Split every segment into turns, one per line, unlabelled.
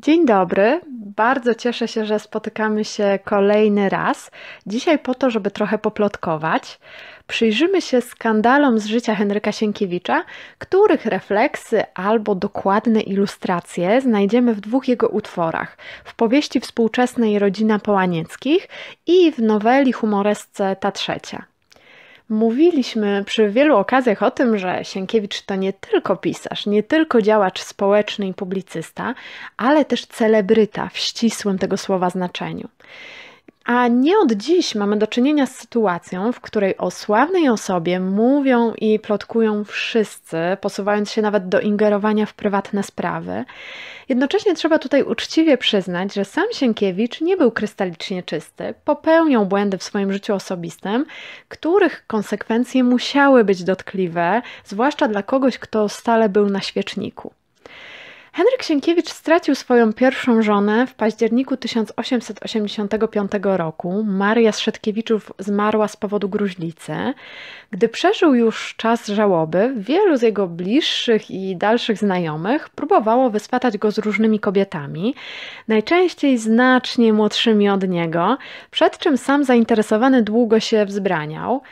Dzień dobry, bardzo cieszę się, że spotykamy się kolejny raz. Dzisiaj po to, żeby trochę poplotkować, przyjrzymy się skandalom z życia Henryka Sienkiewicza, których refleksy albo dokładne ilustracje znajdziemy w dwóch jego utworach: w powieści współczesnej Rodzina Połanieckich i w noweli humoresce Ta Trzecia. Mówiliśmy przy wielu okazjach o tym, że Sienkiewicz to nie tylko pisarz, nie tylko działacz społeczny i publicysta, ale też celebryta w ścisłym tego słowa znaczeniu. A nie od dziś mamy do czynienia z sytuacją, w której o sławnej osobie mówią i plotkują wszyscy, posuwając się nawet do ingerowania w prywatne sprawy. Jednocześnie trzeba tutaj uczciwie przyznać, że sam Sienkiewicz nie był krystalicznie czysty, popełniał błędy w swoim życiu osobistym, których konsekwencje musiały być dotkliwe, zwłaszcza dla kogoś, kto stale był na świeczniku. Henryk Sienkiewicz stracił swoją pierwszą żonę w październiku 1885 roku. Maria z Szetkiewiczów zmarła z powodu gruźlicy. Gdy przeżył już czas żałoby, wielu z jego bliższych i dalszych znajomych próbowało wyswatać go z różnymi kobietami, najczęściej znacznie młodszymi od niego, przed czym sam zainteresowany długo się wzbraniał,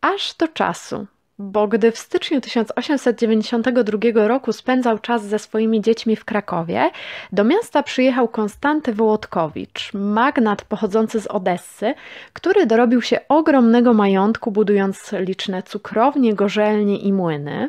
aż do czasu, bo gdy w styczniu 1892 roku spędzał czas ze swoimi dziećmi w Krakowie, do miasta przyjechał Konstanty Wołodkowicz, magnat pochodzący z Odessy, który dorobił się ogromnego majątku, budując liczne cukrownie, gorzelnie i młyny.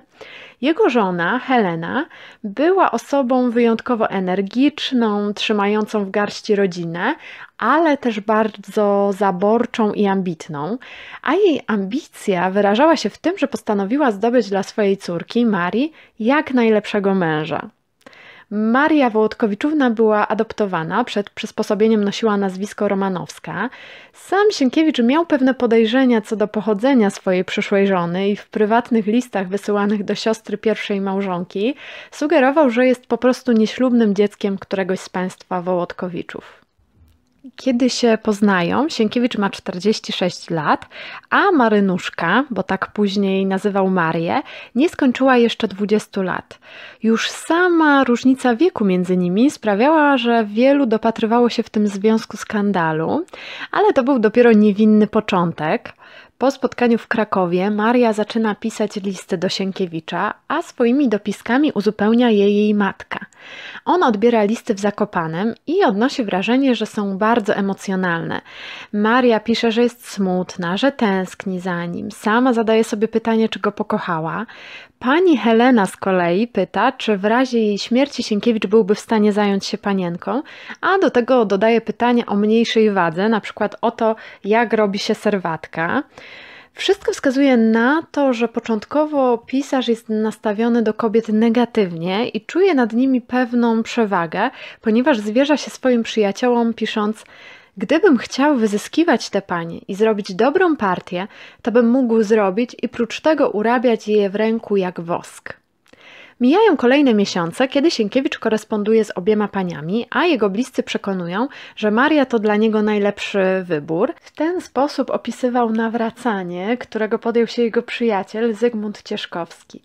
Jego żona, Helena, była osobą wyjątkowo energiczną, trzymającą w garści rodzinę, ale też bardzo zaborczą i ambitną, a jej ambicja wyrażała się w tym, że postanowiła zdobyć dla swojej córki, Marii, jak najlepszego męża. Maria Wołodkowiczówna była adoptowana, przed przysposobieniem nosiła nazwisko Romanowska. Sam Sienkiewicz miał pewne podejrzenia co do pochodzenia swojej przyszłej żony i w prywatnych listach wysyłanych do siostry pierwszej małżonki sugerował, że jest po prostu nieślubnym dzieckiem któregoś z państwa Wołodkowiczów kiedy się poznają, Sienkiewicz ma 46 lat, a Marynuszka, bo tak później nazywał Marię, nie skończyła jeszcze 20 lat. Już sama różnica wieku między nimi sprawiała, że wielu dopatrywało się w tym związku skandalu, ale to był dopiero niewinny początek. Po spotkaniu w Krakowie Maria zaczyna pisać listy do Sienkiewicza, a swoimi dopiskami uzupełnia je jej matka – ona odbiera listy w Zakopanem i odnosi wrażenie, że są bardzo emocjonalne. Maria pisze, że jest smutna, że tęskni za nim. Sama zadaje sobie pytanie, czy go pokochała. Pani Helena z kolei pyta, czy w razie jej śmierci Sienkiewicz byłby w stanie zająć się panienką, a do tego dodaje pytanie o mniejszej wadze, na przykład o to, jak robi się serwatka. Wszystko wskazuje na to, że początkowo pisarz jest nastawiony do kobiet negatywnie i czuje nad nimi pewną przewagę, ponieważ zwierza się swoim przyjaciołom, pisząc: Gdybym chciał wyzyskiwać te panie i zrobić dobrą partię, to bym mógł zrobić i prócz tego urabiać je w ręku jak wosk. Mijają kolejne miesiące, kiedy Sienkiewicz koresponduje z obiema paniami, a jego bliscy przekonują, że Maria to dla niego najlepszy wybór. W ten sposób opisywał nawracanie, którego podjął się jego przyjaciel Zygmunt Cieszkowski.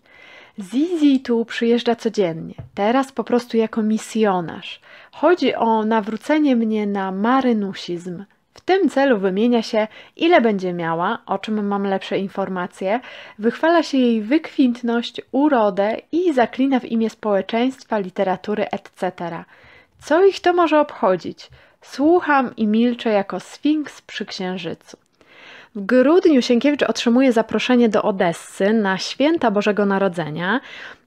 Zizi tu przyjeżdża codziennie, teraz po prostu jako misjonarz. Chodzi o nawrócenie mnie na marynusizm tym celu wymienia się, ile będzie miała, o czym mam lepsze informacje, wychwala się jej wykwintność, urodę i zaklina w imię społeczeństwa, literatury, etc. Co ich to może obchodzić? Słucham i milczę jako sfinks przy księżycu. W grudniu Sienkiewicz otrzymuje zaproszenie do Odessy na święta Bożego Narodzenia.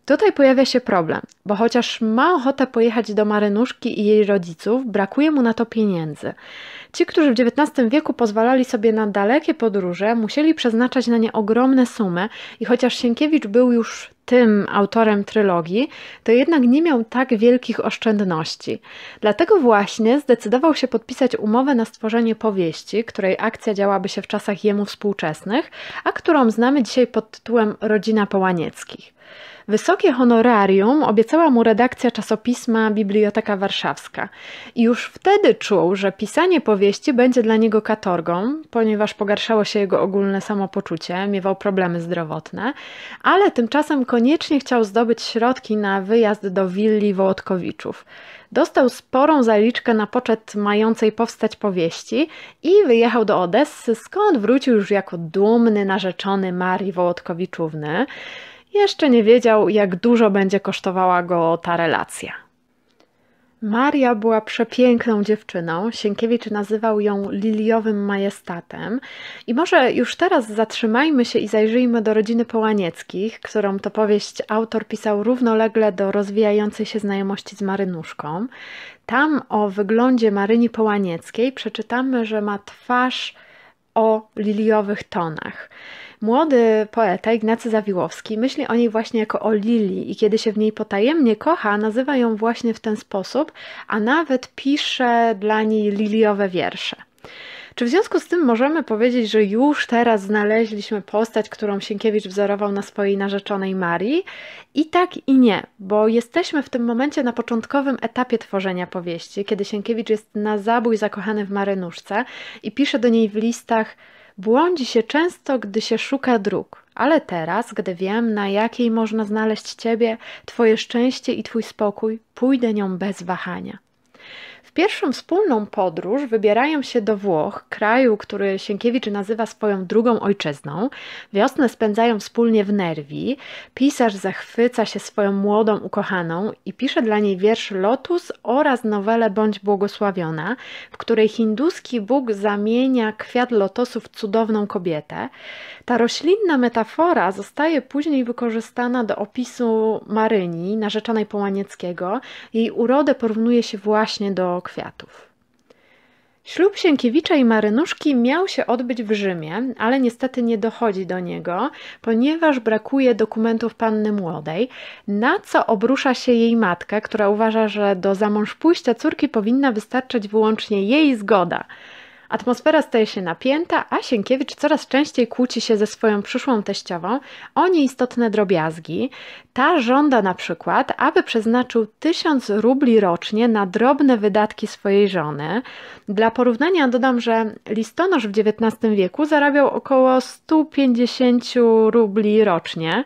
Tutaj pojawia się problem, bo chociaż ma ochotę pojechać do Marynuszki i jej rodziców, brakuje mu na to pieniędzy. Ci, którzy w XIX wieku pozwalali sobie na dalekie podróże, musieli przeznaczać na nie ogromne sumy i chociaż Sienkiewicz był już tym autorem trylogii, to jednak nie miał tak wielkich oszczędności. Dlatego właśnie zdecydował się podpisać umowę na stworzenie powieści, której akcja działaby się w czasach jemu współczesnych, a którą znamy dzisiaj pod tytułem Rodzina Połanieckich. Wysokie honorarium obiecała mu redakcja czasopisma Biblioteka Warszawska. I już wtedy czuł, że pisanie powieści będzie dla niego katorgą, ponieważ pogarszało się jego ogólne samopoczucie, miewał problemy zdrowotne, ale tymczasem koniecznie chciał zdobyć środki na wyjazd do willi Wołodkowiczów. Dostał sporą zaliczkę na poczet mającej powstać powieści i wyjechał do Odessy, skąd wrócił już jako dumny narzeczony Marii Wołodkowiczówny. Jeszcze nie wiedział, jak dużo będzie kosztowała go ta relacja. Maria była przepiękną dziewczyną. Sienkiewicz nazywał ją liliowym majestatem. I może już teraz zatrzymajmy się i zajrzyjmy do rodziny Połanieckich, którą to powieść autor pisał równolegle do rozwijającej się znajomości z Marynuszką. Tam o wyglądzie Maryni Połanieckiej przeczytamy, że ma twarz o liliowych tonach. Młody poeta Ignacy Zawiłowski myśli o niej właśnie jako o Lili i kiedy się w niej potajemnie kocha, nazywa ją właśnie w ten sposób, a nawet pisze dla niej liliowe wiersze. Czy w związku z tym możemy powiedzieć, że już teraz znaleźliśmy postać, którą Sienkiewicz wzorował na swojej narzeczonej Marii? I tak i nie, bo jesteśmy w tym momencie na początkowym etapie tworzenia powieści, kiedy Sienkiewicz jest na zabój zakochany w marynuszce i pisze do niej w listach Błądzi się często, gdy się szuka dróg, ale teraz, gdy wiem, na jakiej można znaleźć Ciebie, Twoje szczęście i Twój spokój, pójdę nią bez wahania. W pierwszą wspólną podróż wybierają się do Włoch, kraju, który Sienkiewicz nazywa swoją drugą ojczyzną. Wiosnę spędzają wspólnie w Nerwi. Pisarz zachwyca się swoją młodą ukochaną i pisze dla niej wiersz Lotus oraz nowelę Bądź błogosławiona, w której hinduski Bóg zamienia kwiat lotosu w cudowną kobietę. Ta roślinna metafora zostaje później wykorzystana do opisu Maryni, narzeczonej Połanieckiego. Jej urodę porównuje się właśnie do kwiatów. Ślub Sienkiewicza i Marynuszki miał się odbyć w Rzymie, ale niestety nie dochodzi do niego, ponieważ brakuje dokumentów panny młodej, na co obrusza się jej matka, która uważa, że do zamąż pójścia córki powinna wystarczać wyłącznie jej zgoda – Atmosfera staje się napięta, a Sienkiewicz coraz częściej kłóci się ze swoją przyszłą teściową o nieistotne drobiazgi. Ta żąda na przykład, aby przeznaczył 1000 rubli rocznie na drobne wydatki swojej żony. Dla porównania dodam, że listonosz w XIX wieku zarabiał około 150 rubli rocznie.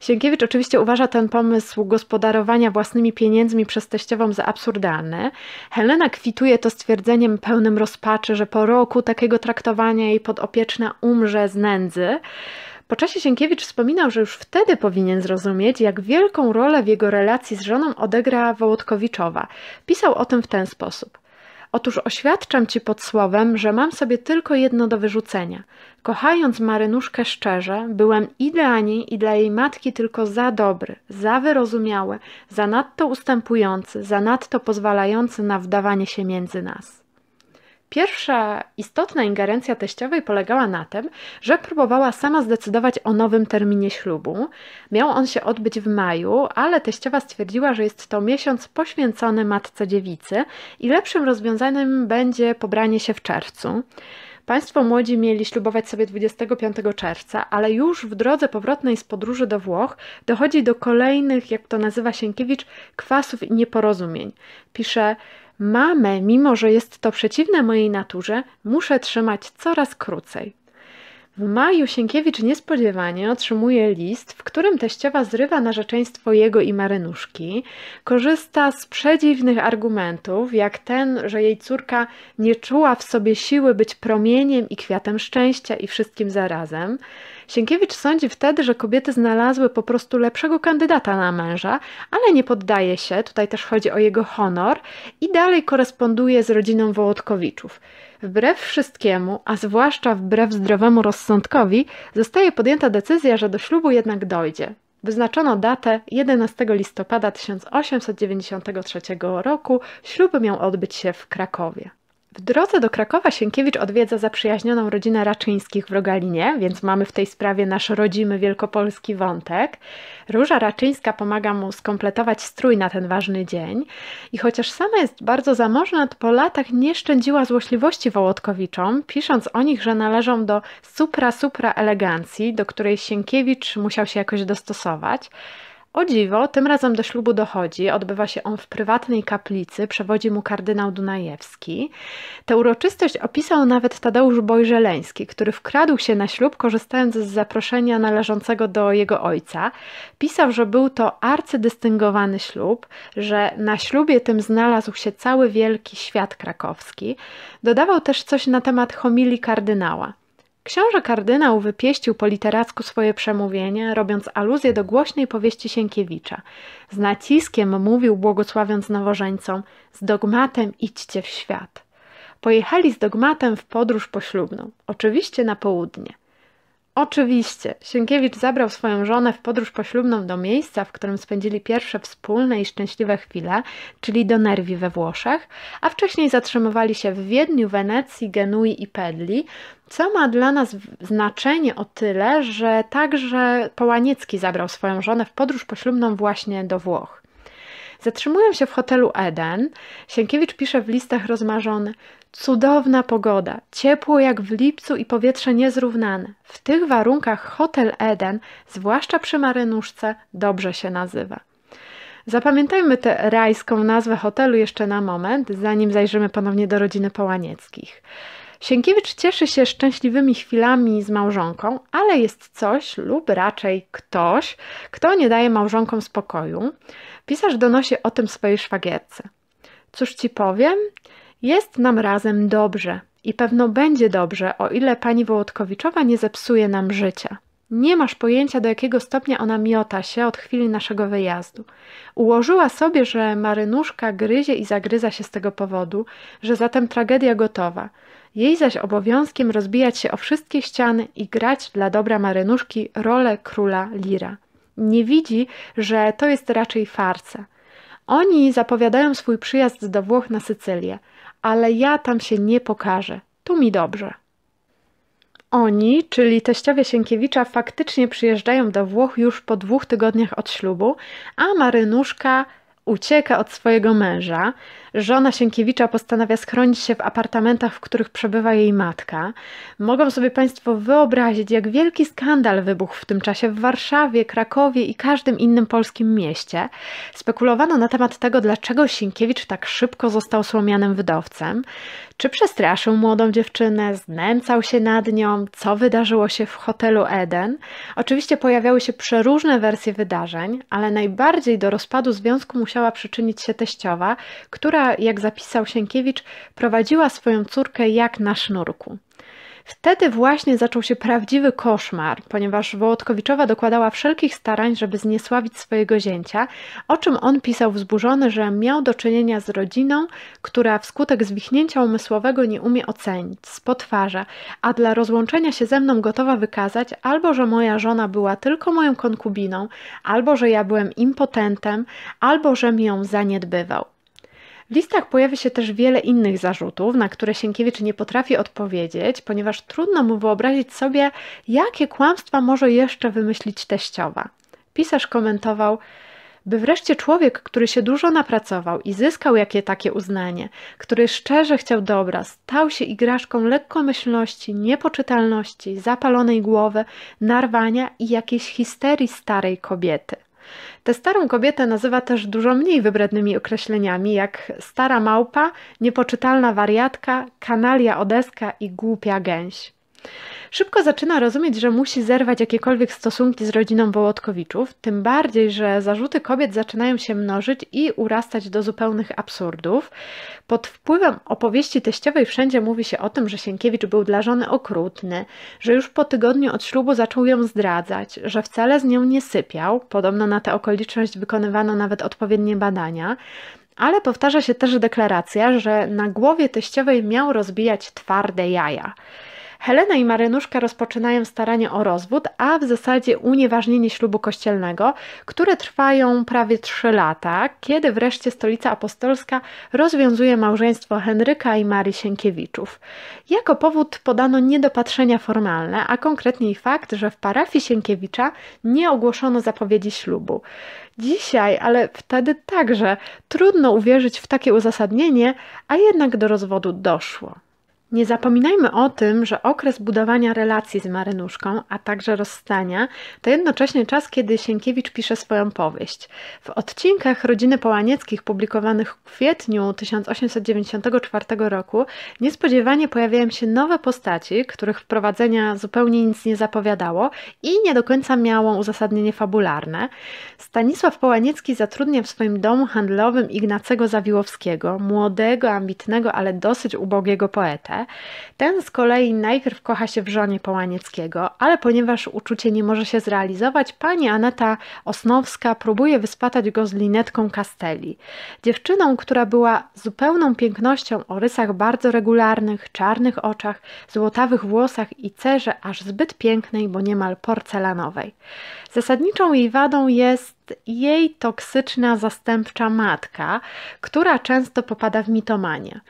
Sienkiewicz oczywiście uważa ten pomysł gospodarowania własnymi pieniędzmi przez teściową za absurdalny. Helena kwituje to stwierdzeniem pełnym rozpaczy, że po roku takiego traktowania jej podopieczna umrze z nędzy. Po czasie Sienkiewicz wspominał, że już wtedy powinien zrozumieć, jak wielką rolę w jego relacji z żoną odegra Wołodkowiczowa. Pisał o tym w ten sposób. Otóż oświadczam ci pod słowem, że mam sobie tylko jedno do wyrzucenia. Kochając Marynuszkę szczerze, byłem i dla niej, i dla jej matki tylko za dobry, za wyrozumiały, za nadto ustępujący, za nadto pozwalający na wdawanie się między nas. Pierwsza istotna ingerencja teściowej polegała na tym, że próbowała sama zdecydować o nowym terminie ślubu. Miał on się odbyć w maju, ale teściowa stwierdziła, że jest to miesiąc poświęcony matce dziewicy i lepszym rozwiązaniem będzie pobranie się w czerwcu. Państwo młodzi mieli ślubować sobie 25 czerwca, ale już w drodze powrotnej z podróży do Włoch dochodzi do kolejnych, jak to nazywa Sienkiewicz, kwasów i nieporozumień. Pisze, mamę, mimo że jest to przeciwne mojej naturze, muszę trzymać coraz krócej. W maju Sienkiewicz niespodziewanie otrzymuje list, w którym teściowa zrywa narzeczeństwo jego i Marynuszki, korzysta z przedziwnych argumentów, jak ten, że jej córka nie czuła w sobie siły być promieniem i kwiatem szczęścia i wszystkim zarazem, Sienkiewicz sądzi wtedy, że kobiety znalazły po prostu lepszego kandydata na męża, ale nie poddaje się, tutaj też chodzi o jego honor, i dalej koresponduje z rodziną Wołodkowiczów. Wbrew wszystkiemu, a zwłaszcza wbrew zdrowemu rozsądkowi, zostaje podjęta decyzja, że do ślubu jednak dojdzie. Wyznaczono datę 11 listopada 1893 roku. Ślub miał odbyć się w Krakowie. W drodze do Krakowa Sienkiewicz odwiedza zaprzyjaźnioną rodzinę Raczyńskich w Rogalinie, więc mamy w tej sprawie nasz rodzimy wielkopolski wątek. Róża Raczyńska pomaga mu skompletować strój na ten ważny dzień i chociaż sama jest bardzo zamożna, to po latach nie szczędziła złośliwości Wołodkowiczom, pisząc o nich, że należą do supra-supra elegancji, do której Sienkiewicz musiał się jakoś dostosować. O dziwo, tym razem do ślubu dochodzi. Odbywa się on w prywatnej kaplicy, przewodzi mu kardynał Dunajewski. Tę uroczystość opisał nawet Tadeusz Bojżeleński, który wkradł się na ślub, korzystając z zaproszenia należącego do jego ojca. Pisał, że był to arcydystyngowany ślub, że na ślubie tym znalazł się cały wielki świat krakowski. Dodawał też coś na temat homilii kardynała. Książę kardynał wypieścił po literacku swoje przemówienie, robiąc aluzję do głośnej powieści Sienkiewicza. Z naciskiem mówił, błogosławiąc nowożeńcom, z dogmatem idźcie w świat. Pojechali z dogmatem w podróż poślubną, oczywiście na południe. Oczywiście, Sienkiewicz zabrał swoją żonę w podróż poślubną do miejsca, w którym spędzili pierwsze wspólne i szczęśliwe chwile, czyli do Nerwi we Włoszech, a wcześniej zatrzymywali się w Wiedniu, Wenecji, Genui i Pedli, co ma dla nas znaczenie o tyle, że także Połaniecki zabrał swoją żonę w podróż poślubną właśnie do Włoch. Zatrzymują się w hotelu Eden. Sienkiewicz pisze w listach rozmarzony: Cudowna pogoda, ciepło jak w lipcu i powietrze niezrównane. W tych warunkach Hotel Eden, zwłaszcza przy marynuszce, dobrze się nazywa. Zapamiętajmy tę rajską nazwę hotelu jeszcze na moment, zanim zajrzymy ponownie do rodziny Połanieckich. Sienkiewicz cieszy się szczęśliwymi chwilami z małżonką, ale jest coś lub raczej ktoś, kto nie daje małżonkom spokoju. Pisarz donosi o tym swojej szwagierce. Cóż ci powiem? Jest nam razem dobrze i pewno będzie dobrze, o ile pani Wołodkowiczowa nie zepsuje nam życia. Nie masz pojęcia, do jakiego stopnia ona miota się od chwili naszego wyjazdu. Ułożyła sobie, że marynuszka gryzie i zagryza się z tego powodu, że zatem tragedia gotowa. Jej zaś obowiązkiem rozbijać się o wszystkie ściany i grać dla dobra marynuszki rolę króla lira. Nie widzi, że to jest raczej farsa. Oni zapowiadają swój przyjazd do Włoch na Sycylię ale ja tam się nie pokażę. Tu mi dobrze. Oni, czyli teściowie Sienkiewicza, faktycznie przyjeżdżają do Włoch już po dwóch tygodniach od ślubu, a Marynuszka ucieka od swojego męża. Żona Sienkiewicza postanawia schronić się w apartamentach, w których przebywa jej matka. Mogą sobie Państwo wyobrazić, jak wielki skandal wybuchł w tym czasie w Warszawie, Krakowie i każdym innym polskim mieście. Spekulowano na temat tego, dlaczego Sienkiewicz tak szybko został słomianym wydowcem. Czy przestraszył młodą dziewczynę, znęcał się nad nią, co wydarzyło się w hotelu Eden? Oczywiście pojawiały się przeróżne wersje wydarzeń, ale najbardziej do rozpadu związku musiała przyczynić się teściowa, która jak zapisał Sienkiewicz, prowadziła swoją córkę jak na sznurku. Wtedy właśnie zaczął się prawdziwy koszmar, ponieważ Wołodkowiczowa dokładała wszelkich starań, żeby zniesławić swojego zięcia, o czym on pisał wzburzony, że miał do czynienia z rodziną, która wskutek zwichnięcia umysłowego nie umie ocenić, spotwarza, a dla rozłączenia się ze mną gotowa wykazać albo, że moja żona była tylko moją konkubiną, albo, że ja byłem impotentem, albo, że mi ją zaniedbywał. W listach pojawia się też wiele innych zarzutów, na które Sienkiewicz nie potrafi odpowiedzieć, ponieważ trudno mu wyobrazić sobie, jakie kłamstwa może jeszcze wymyślić teściowa. Pisarz komentował, by wreszcie człowiek, który się dużo napracował i zyskał jakie takie uznanie, który szczerze chciał dobra, stał się igraszką lekkomyślności, niepoczytalności, zapalonej głowy, narwania i jakiejś histerii starej kobiety. Tę starą kobietę nazywa też dużo mniej wybrednymi określeniami, jak stara małpa, niepoczytalna wariatka, kanalia odeska i głupia gęś. Szybko zaczyna rozumieć, że musi zerwać jakiekolwiek stosunki z rodziną Wołodkowiczów, tym bardziej, że zarzuty kobiet zaczynają się mnożyć i urastać do zupełnych absurdów. Pod wpływem opowieści teściowej wszędzie mówi się o tym, że Sienkiewicz był dla żony okrutny, że już po tygodniu od ślubu zaczął ją zdradzać, że wcale z nią nie sypiał. Podobno na tę okoliczność wykonywano nawet odpowiednie badania. Ale powtarza się też deklaracja, że na głowie teściowej miał rozbijać twarde jaja. Helena i Marynuszka rozpoczynają staranie o rozwód, a w zasadzie unieważnienie ślubu kościelnego, które trwają prawie 3 lata, kiedy wreszcie stolica apostolska rozwiązuje małżeństwo Henryka i Marii Sienkiewiczów. Jako powód podano niedopatrzenia formalne, a konkretniej fakt, że w parafii Sienkiewicza nie ogłoszono zapowiedzi ślubu. Dzisiaj, ale wtedy także trudno uwierzyć w takie uzasadnienie, a jednak do rozwodu doszło. Nie zapominajmy o tym, że okres budowania relacji z Marynuszką, a także rozstania, to jednocześnie czas, kiedy Sienkiewicz pisze swoją powieść. W odcinkach Rodziny Połanieckich publikowanych w kwietniu 1894 roku niespodziewanie pojawiają się nowe postaci, których wprowadzenia zupełnie nic nie zapowiadało i nie do końca miało uzasadnienie fabularne. Stanisław Połaniecki zatrudnia w swoim domu handlowym Ignacego Zawiłowskiego, młodego, ambitnego, ale dosyć ubogiego poeta. Ten z kolei najpierw kocha się w żonie Połanieckiego, ale ponieważ uczucie nie może się zrealizować, pani Aneta Osnowska próbuje wyspatać go z linetką Castelli. Dziewczyną, która była zupełną pięknością o rysach bardzo regularnych, czarnych oczach, złotawych włosach i cerze aż zbyt pięknej, bo niemal porcelanowej. Zasadniczą jej wadą jest jej toksyczna zastępcza matka, która często popada w mitomanię.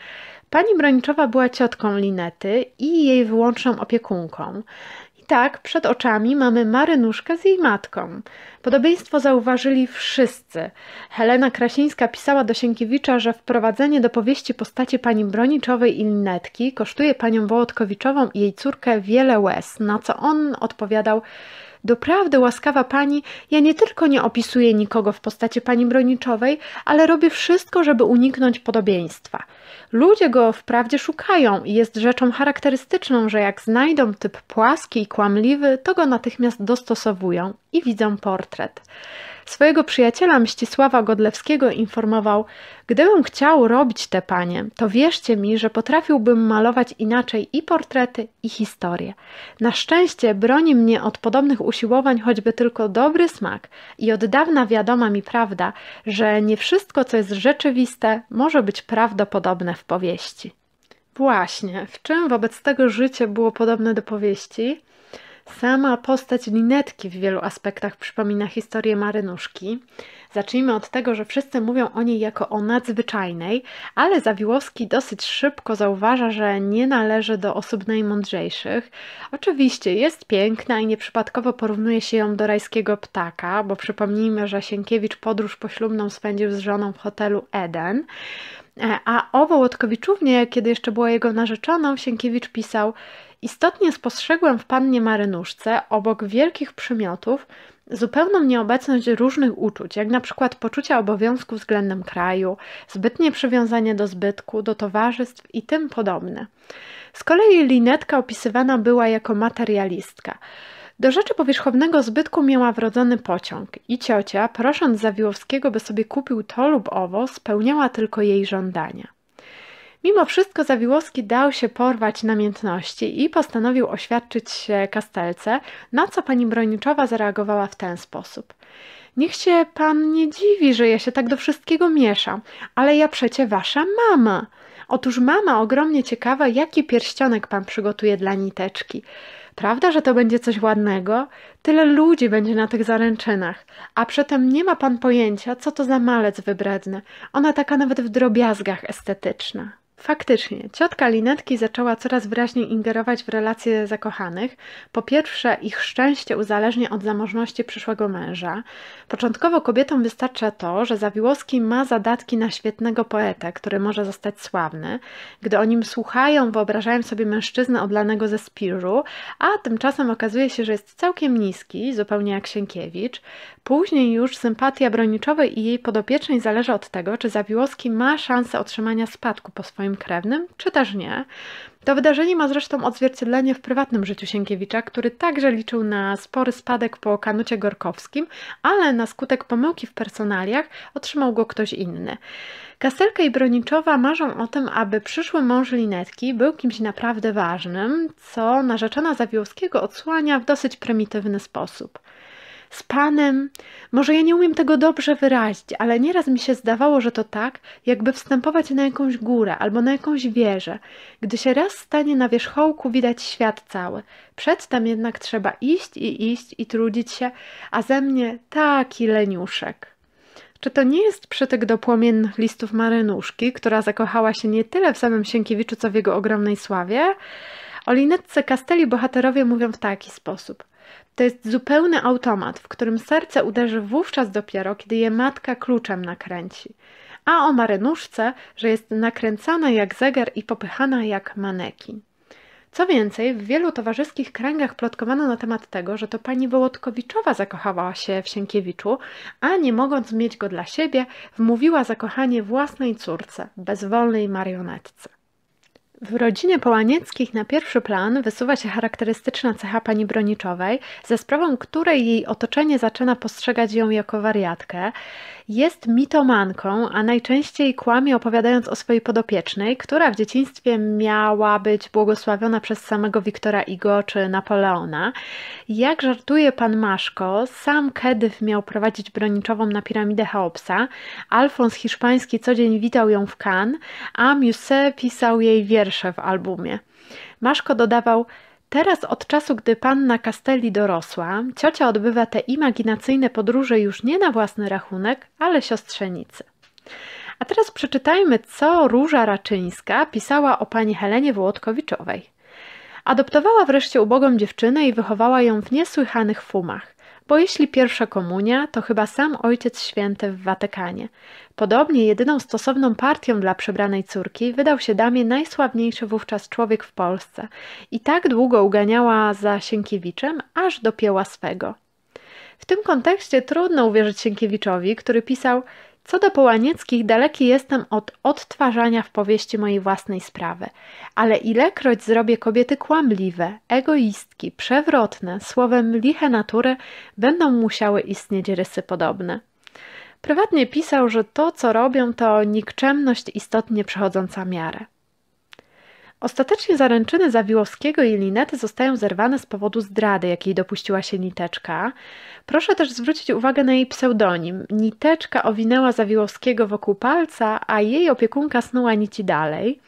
Pani Broniczowa była ciotką Linety i jej wyłączną opiekunką. I tak, przed oczami mamy Marynuszkę z jej matką. Podobieństwo zauważyli wszyscy. Helena Krasińska pisała do Sienkiewicza, że wprowadzenie do powieści postaci pani Broniczowej i Linetki kosztuje panią Wołodkowiczową i jej córkę wiele łez, na co on odpowiadał Doprawdy, łaskawa pani, ja nie tylko nie opisuję nikogo w postaci pani Broniczowej, ale robię wszystko, żeby uniknąć podobieństwa. Ludzie go wprawdzie szukają i jest rzeczą charakterystyczną, że jak znajdą typ płaski i kłamliwy, to go natychmiast dostosowują i widzą portret. Swojego przyjaciela Mścisława Godlewskiego informował: Gdybym chciał robić te panie, to wierzcie mi, że potrafiłbym malować inaczej i portrety, i historie. Na szczęście broni mnie od podobnych usiłowań choćby tylko dobry smak i od dawna wiadoma mi prawda, że nie wszystko, co jest rzeczywiste, może być prawdopodobne w powieści. Właśnie, w czym wobec tego życie było podobne do powieści? Sama postać linetki w wielu aspektach przypomina historię marynuszki. Zacznijmy od tego, że wszyscy mówią o niej jako o nadzwyczajnej, ale Zawiłowski dosyć szybko zauważa, że nie należy do osób najmądrzejszych. Oczywiście jest piękna i nieprzypadkowo porównuje się ją do rajskiego ptaka, bo przypomnijmy, że Sienkiewicz podróż poślubną spędził z żoną w hotelu Eden. E, a o Wołodkowiczównie, kiedy jeszcze była jego narzeczoną, Sienkiewicz pisał Istotnie spostrzegłem w pannie marynuszce, obok wielkich przymiotów, zupełną nieobecność różnych uczuć, jak na przykład poczucia obowiązku względem kraju, zbytnie przywiązanie do zbytku, do towarzystw i tym podobne. Z kolei linetka opisywana była jako materialistka. Do rzeczy powierzchownego zbytku miała wrodzony pociąg i ciocia, prosząc Zawiłowskiego, by sobie kupił to lub owo, spełniała tylko jej żądania. Mimo wszystko Zawiłoski dał się porwać namiętności i postanowił oświadczyć się Kastelce, na co pani Broniczowa zareagowała w ten sposób. Niech się pan nie dziwi, że ja się tak do wszystkiego mieszam, ale ja przecie wasza mama. Otóż mama ogromnie ciekawa, jaki pierścionek pan przygotuje dla niteczki. Prawda, że to będzie coś ładnego? Tyle ludzi będzie na tych zaręczynach. A przetem nie ma pan pojęcia, co to za malec wybredny. Ona taka nawet w drobiazgach estetyczna. Faktycznie, ciotka Linetki zaczęła coraz wyraźniej ingerować w relacje zakochanych. Po pierwsze, ich szczęście uzależnia od zamożności przyszłego męża. Początkowo kobietom wystarcza to, że Zawiłoski ma zadatki na świetnego poetę, który może zostać sławny. Gdy o nim słuchają, wyobrażają sobie mężczyznę odlanego ze spiru, a tymczasem okazuje się, że jest całkiem niski, zupełnie jak Sienkiewicz. Później już sympatia Broniczowej i jej podopiecznej zależy od tego, czy Zawiłoski ma szansę otrzymania spadku po swoim swoim krewnym, czy też nie. To wydarzenie ma zresztą odzwierciedlenie w prywatnym życiu Sienkiewicza, który także liczył na spory spadek po kanucie gorkowskim, ale na skutek pomyłki w personaliach otrzymał go ktoś inny. Kastelka i Broniczowa marzą o tym, aby przyszły mąż Linetki był kimś naprawdę ważnym, co narzeczona Zawiłowskiego odsłania w dosyć prymitywny sposób z Panem. Może ja nie umiem tego dobrze wyrazić, ale nieraz mi się zdawało, że to tak, jakby wstępować na jakąś górę albo na jakąś wieżę. Gdy się raz stanie na wierzchołku, widać świat cały. Przedtem jednak trzeba iść i iść i trudzić się, a ze mnie taki leniuszek. Czy to nie jest przytyk do płomiennych listów Marynuszki, która zakochała się nie tyle w samym Sienkiewiczu, co w jego ogromnej sławie? O Linetce Castelli bohaterowie mówią w taki sposób – to jest zupełny automat, w którym serce uderzy wówczas dopiero, kiedy je matka kluczem nakręci. A o marynuszce, że jest nakręcana jak zegar i popychana jak manekin. Co więcej, w wielu towarzyskich kręgach plotkowano na temat tego, że to pani Wołodkowiczowa zakochała się w Sienkiewiczu, a nie mogąc mieć go dla siebie, wmówiła zakochanie własnej córce, bezwolnej marionetce. W rodzinie Połanieckich na pierwszy plan wysuwa się charakterystyczna cecha pani Broniczowej, za sprawą której jej otoczenie zaczyna postrzegać ją jako wariatkę jest mitomanką, a najczęściej kłamie opowiadając o swojej podopiecznej, która w dzieciństwie miała być błogosławiona przez samego Wiktora Igo czy Napoleona. Jak żartuje pan Maszko, sam Kedyw miał prowadzić broniczową na piramidę Cheopsa, Alfons Hiszpański co dzień witał ją w Cannes, a Muse pisał jej wiersze w albumie. Maszko dodawał – Teraz od czasu, gdy panna Castelli dorosła, ciocia odbywa te imaginacyjne podróże już nie na własny rachunek, ale siostrzenicy. A teraz przeczytajmy, co Róża Raczyńska pisała o pani Helenie Wołodkowiczowej. Adoptowała wreszcie ubogą dziewczynę i wychowała ją w niesłychanych fumach. Bo jeśli pierwsza komunia, to chyba sam Ojciec Święty w Watykanie. Podobnie jedyną stosowną partią dla przebranej córki wydał się damie najsławniejszy wówczas człowiek w Polsce i tak długo uganiała za Sienkiewiczem, aż dopięła swego. W tym kontekście trudno uwierzyć Sienkiewiczowi, który pisał co do Połanieckich, daleki jestem od odtwarzania w powieści mojej własnej sprawy, ale ilekroć zrobię kobiety kłamliwe, egoistki, przewrotne, słowem liche natury, będą musiały istnieć rysy podobne. Prywatnie pisał, że to, co robią, to nikczemność istotnie przechodząca miarę. Ostatecznie zaręczyny Zawiłowskiego i Linety zostają zerwane z powodu zdrady, jakiej dopuściła się Niteczka. Proszę też zwrócić uwagę na jej pseudonim. Niteczka owinęła Zawiłowskiego wokół palca, a jej opiekunka snuła nici dalej.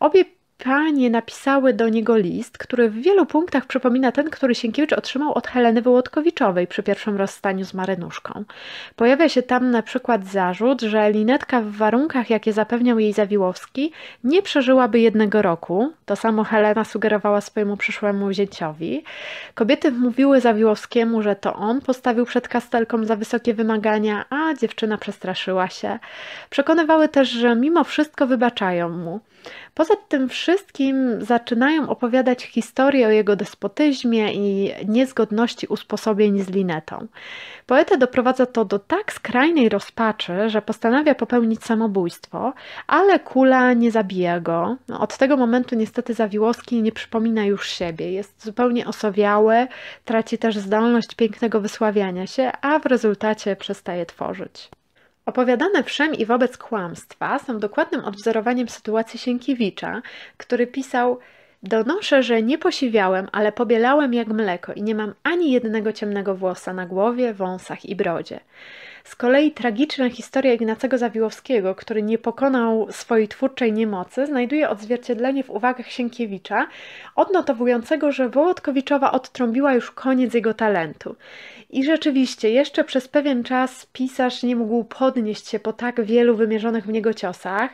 Obie panie napisały do niego list, który w wielu punktach przypomina ten, który Sienkiewicz otrzymał od Heleny Wyłodkowieczowej przy pierwszym rozstaniu z Marynuszką. Pojawia się tam na przykład zarzut, że Linetka w warunkach, jakie zapewniał jej Zawiłowski, nie przeżyłaby jednego roku. To samo Helena sugerowała swojemu przyszłemu zięciowi. Kobiety mówiły Zawiłowskiemu, że to on postawił przed kastelką za wysokie wymagania, a dziewczyna przestraszyła się. Przekonywały też, że mimo wszystko wybaczają mu. Poza tym wszystkim zaczynają opowiadać historię o jego despotyzmie i niezgodności usposobień z Linetą. Poeta doprowadza to do tak skrajnej rozpaczy, że postanawia popełnić samobójstwo, ale kula nie zabija go. No, od tego momentu niestety Zawiłoski nie przypomina już siebie. Jest zupełnie osowiały, traci też zdolność pięknego wysławiania się, a w rezultacie przestaje tworzyć. Opowiadane wszem i wobec kłamstwa są dokładnym odwzorowaniem sytuacji Sienkiewicza, który pisał Donoszę, że nie posiwiałem, ale pobielałem jak mleko i nie mam ani jednego ciemnego włosa na głowie, wąsach i brodzie. Z kolei tragiczna historia Ignacego Zawiłowskiego, który nie pokonał swojej twórczej niemocy, znajduje odzwierciedlenie w uwagach Sienkiewicza, odnotowującego, że Wołodkowiczowa odtrąbiła już koniec jego talentu. I rzeczywiście, jeszcze przez pewien czas pisarz nie mógł podnieść się po tak wielu wymierzonych w niego ciosach.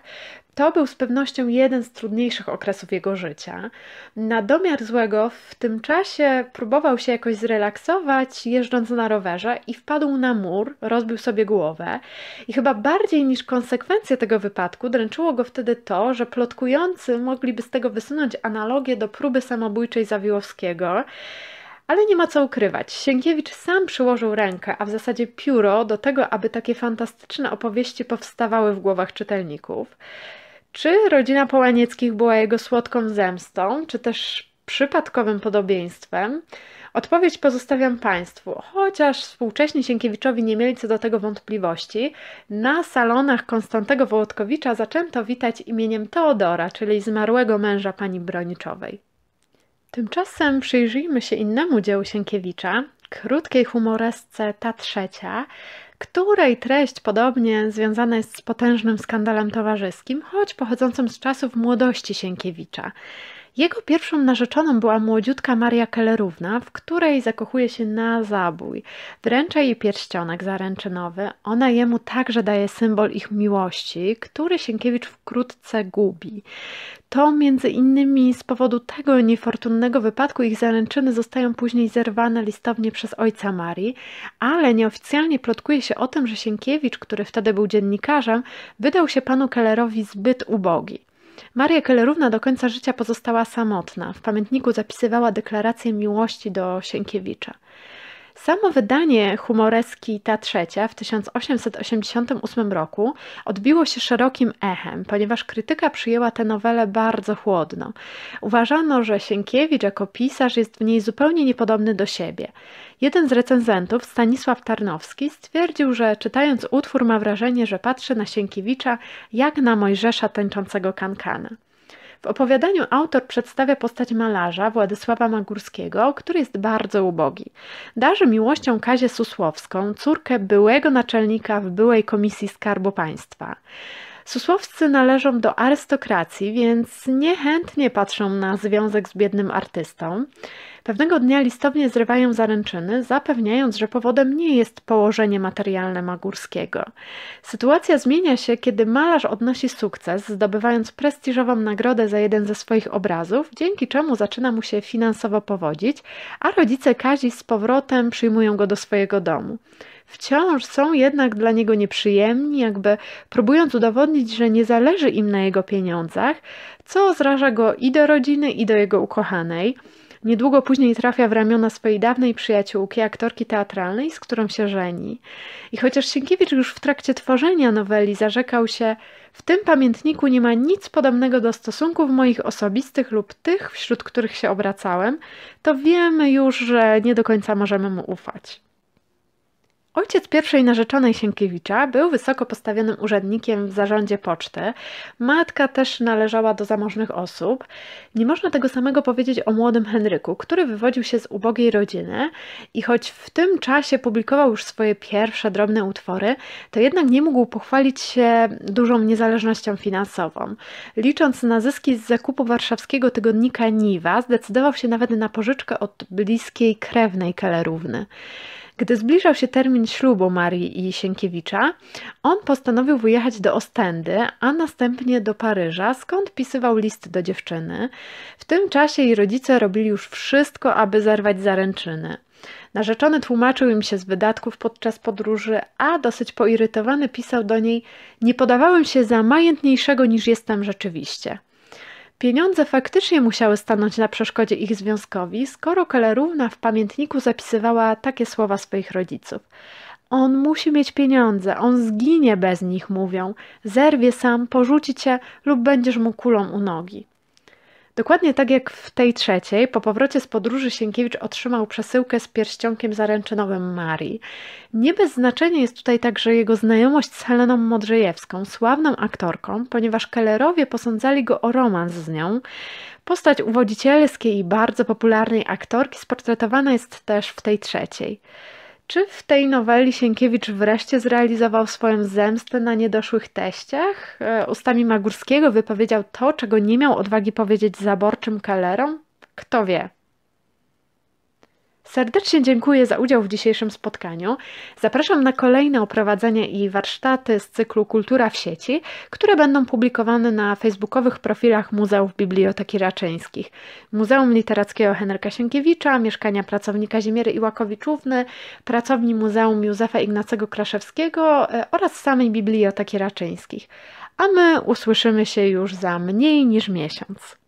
To był z pewnością jeden z trudniejszych okresów jego życia. Na domiar złego w tym czasie próbował się jakoś zrelaksować, jeżdżąc na rowerze i wpadł na mur, rozbił sobie głowę. I chyba bardziej niż konsekwencje tego wypadku dręczyło go wtedy to, że plotkujący mogliby z tego wysunąć analogię do próby samobójczej Zawiłowskiego. Ale nie ma co ukrywać. Sienkiewicz sam przyłożył rękę, a w zasadzie pióro do tego, aby takie fantastyczne opowieści powstawały w głowach czytelników. Czy rodzina Połanieckich była jego słodką zemstą, czy też przypadkowym podobieństwem? Odpowiedź pozostawiam Państwu, chociaż współcześni Sienkiewiczowi nie mieli co do tego wątpliwości. Na salonach Konstantego Wołodkowicza zaczęto witać imieniem Teodora, czyli zmarłego męża pani Broniczowej. Tymczasem przyjrzyjmy się innemu dziełu Sienkiewicza, krótkiej humoresce Ta Trzecia, której treść podobnie związana jest z potężnym skandalem towarzyskim, choć pochodzącym z czasów młodości Sienkiewicza. Jego pierwszą narzeczoną była młodziutka Maria Kellerówna, w której zakochuje się na zabój. Wręcza jej pierścionek zaręczynowy. Ona jemu także daje symbol ich miłości, który Sienkiewicz wkrótce gubi. To między innymi z powodu tego niefortunnego wypadku ich zaręczyny zostają później zerwane listownie przez ojca Marii, ale nieoficjalnie plotkuje się o tym, że Sienkiewicz, który wtedy był dziennikarzem, wydał się panu Kellerowi zbyt ubogi. Maria Kellerówna do końca życia pozostała samotna. W pamiętniku zapisywała deklarację miłości do Sienkiewicza – Samo wydanie humoreski Ta Trzecia w 1888 roku odbiło się szerokim echem, ponieważ krytyka przyjęła tę nowelę bardzo chłodno. Uważano, że Sienkiewicz jako pisarz jest w niej zupełnie niepodobny do siebie. Jeden z recenzentów, Stanisław Tarnowski, stwierdził, że czytając utwór ma wrażenie, że patrzy na Sienkiewicza jak na Mojżesza tańczącego kankana. W opowiadaniu autor przedstawia postać malarza Władysława Magórskiego, który jest bardzo ubogi. Darzy miłością Kazię Susłowską, córkę byłego naczelnika w byłej Komisji Skarbu Państwa. Susłowscy należą do arystokracji, więc niechętnie patrzą na związek z biednym artystą. Pewnego dnia listownie zrywają zaręczyny, zapewniając, że powodem nie jest położenie materialne Magórskiego. Sytuacja zmienia się, kiedy malarz odnosi sukces, zdobywając prestiżową nagrodę za jeden ze swoich obrazów, dzięki czemu zaczyna mu się finansowo powodzić, a rodzice Kazi z powrotem przyjmują go do swojego domu wciąż są jednak dla niego nieprzyjemni, jakby próbując udowodnić, że nie zależy im na jego pieniądzach, co zraża go i do rodziny, i do jego ukochanej. Niedługo później trafia w ramiona swojej dawnej przyjaciółki, aktorki teatralnej, z którą się żeni. I chociaż Sienkiewicz już w trakcie tworzenia noweli zarzekał się, w tym pamiętniku nie ma nic podobnego do stosunków moich osobistych lub tych, wśród których się obracałem, to wiemy już, że nie do końca możemy mu ufać. Ojciec pierwszej narzeczonej Sienkiewicza był wysoko postawionym urzędnikiem w zarządzie poczty. Matka też należała do zamożnych osób. Nie można tego samego powiedzieć o młodym Henryku, który wywodził się z ubogiej rodziny i choć w tym czasie publikował już swoje pierwsze drobne utwory, to jednak nie mógł pochwalić się dużą niezależnością finansową. Licząc na zyski z zakupu warszawskiego tygodnika Niwa, zdecydował się nawet na pożyczkę od bliskiej krewnej Kelerówny. Gdy zbliżał się termin ślubu Marii i Sienkiewicza, on postanowił wyjechać do Ostendy, a następnie do Paryża, skąd pisywał list do dziewczyny. W tym czasie jej rodzice robili już wszystko, aby zerwać zaręczyny. Narzeczony tłumaczył im się z wydatków podczas podróży, a dosyć poirytowany pisał do niej: Nie podawałem się za majętniejszego niż jestem rzeczywiście. Pieniądze faktycznie musiały stanąć na przeszkodzie ich związkowi, skoro Kellerówna w pamiętniku zapisywała takie słowa swoich rodziców. On musi mieć pieniądze, on zginie bez nich, mówią. Zerwie sam, porzuci cię lub będziesz mu kulą u nogi. Dokładnie tak jak w tej trzeciej, po powrocie z podróży Sienkiewicz otrzymał przesyłkę z pierścionkiem zaręczynowym Marii. Nie bez znaczenia jest tutaj także jego znajomość z Heleną Modrzejewską, sławną aktorką, ponieważ Kellerowie posądzali go o romans z nią. Postać uwodzicielskiej i bardzo popularnej aktorki sportretowana jest też w tej trzeciej. Czy w tej noweli Sienkiewicz wreszcie zrealizował swoją zemstę na niedoszłych teściach? E, ustami Magórskiego wypowiedział to, czego nie miał odwagi powiedzieć zaborczym kalerom? Kto wie. Serdecznie dziękuję za udział w dzisiejszym spotkaniu. Zapraszam na kolejne oprowadzenia i warsztaty z cyklu Kultura w sieci, które będą publikowane na facebookowych profilach Muzeów Biblioteki Raczyńskich. Muzeum Literackiego Henryka Sienkiewicza, Mieszkania Pracownika Ziemiery Iłakowiczówny, Pracowni Muzeum Józefa Ignacego Kraszewskiego e, oraz samej Biblioteki Raczyńskich. A my usłyszymy się już za mniej niż miesiąc.